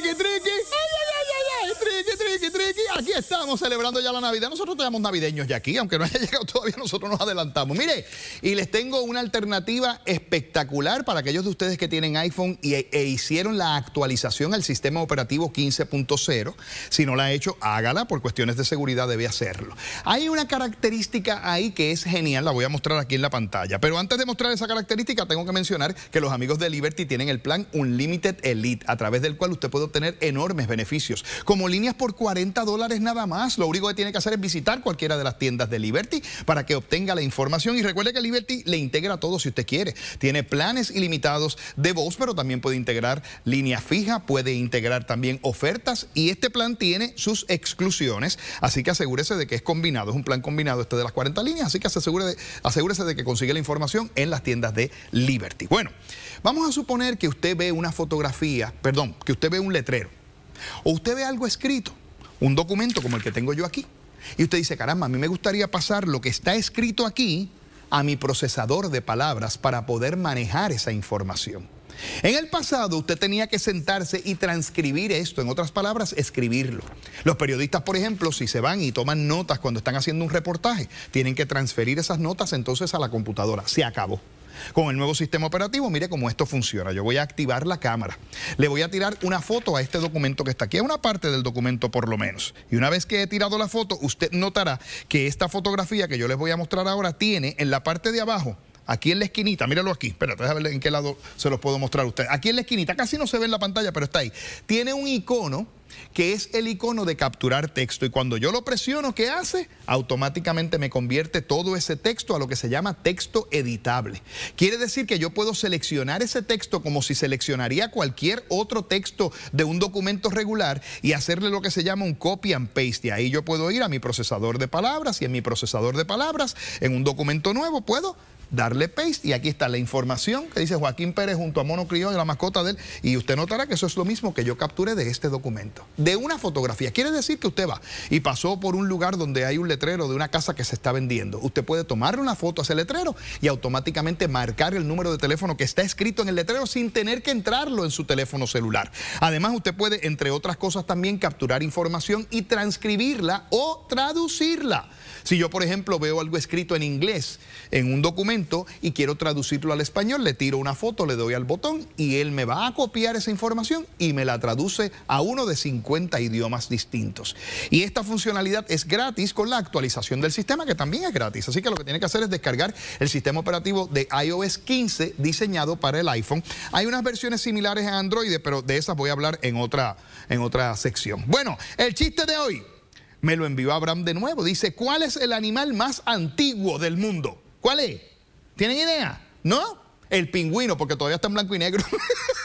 triqui, triqui aquí estamos celebrando ya la Navidad. Nosotros tenemos navideños ya aquí, aunque no haya llegado todavía, nosotros nos adelantamos. Mire, y les tengo una alternativa espectacular para aquellos de ustedes que tienen iPhone y, e hicieron la actualización al sistema operativo 15.0. Si no la ha hecho, hágala, por cuestiones de seguridad debe hacerlo. Hay una característica ahí que es genial, la voy a mostrar aquí en la pantalla. Pero antes de mostrar esa característica, tengo que mencionar que los amigos de Liberty tienen el plan Unlimited Elite, a través del cual usted puede obtener enormes beneficios, como líneas por 40 dólares nada más. Lo único que tiene que hacer es visitar cualquiera de las tiendas de Liberty para que obtenga la información. Y recuerde que Liberty le integra todo si usted quiere. Tiene planes ilimitados de voz, pero también puede integrar línea fija, puede integrar también ofertas. Y este plan tiene sus exclusiones, así que asegúrese de que es combinado. Es un plan combinado este de las 40 líneas, así que asegúrese de que consigue la información en las tiendas de Liberty. Bueno, vamos a suponer que usted ve una fotografía, perdón, que usted ve un letrero o usted ve algo escrito un documento como el que tengo yo aquí. Y usted dice, caramba, a mí me gustaría pasar lo que está escrito aquí a mi procesador de palabras para poder manejar esa información. En el pasado usted tenía que sentarse y transcribir esto, en otras palabras, escribirlo. Los periodistas, por ejemplo, si se van y toman notas cuando están haciendo un reportaje, tienen que transferir esas notas entonces a la computadora. Se acabó. Con el nuevo sistema operativo, mire cómo esto funciona. Yo voy a activar la cámara. Le voy a tirar una foto a este documento que está aquí, a una parte del documento por lo menos. Y una vez que he tirado la foto, usted notará que esta fotografía que yo les voy a mostrar ahora tiene en la parte de abajo aquí en la esquinita, míralo aquí, espérate, déjame ver en qué lado se los puedo mostrar a Aquí en la esquinita, casi no se ve en la pantalla, pero está ahí. Tiene un icono que es el icono de capturar texto. Y cuando yo lo presiono, ¿qué hace? Automáticamente me convierte todo ese texto a lo que se llama texto editable. Quiere decir que yo puedo seleccionar ese texto como si seleccionaría cualquier otro texto de un documento regular y hacerle lo que se llama un copy and paste. Y ahí yo puedo ir a mi procesador de palabras y en mi procesador de palabras, en un documento nuevo, puedo darle paste y aquí está la información que dice Joaquín Pérez junto a Mono Criollo, la mascota de él, y usted notará que eso es lo mismo que yo capturé de este documento, de una fotografía. Quiere decir que usted va y pasó por un lugar donde hay un letrero de una casa que se está vendiendo. Usted puede tomar una foto a ese letrero y automáticamente marcar el número de teléfono que está escrito en el letrero sin tener que entrarlo en su teléfono celular. Además, usted puede, entre otras cosas, también capturar información y transcribirla o traducirla. Si yo, por ejemplo, veo algo escrito en inglés en un documento y quiero traducirlo al español, le tiro una foto, le doy al botón y él me va a copiar esa información y me la traduce a uno de 50 idiomas distintos. Y esta funcionalidad es gratis con la actualización del sistema, que también es gratis. Así que lo que tiene que hacer es descargar el sistema operativo de iOS 15 diseñado para el iPhone. Hay unas versiones similares a Android, pero de esas voy a hablar en otra, en otra sección. Bueno, el chiste de hoy me lo envió Abraham de nuevo. Dice, ¿cuál es el animal más antiguo del mundo? ¿Cuál es? ¿Tienen idea? ¿No? El pingüino, porque todavía está en blanco y negro.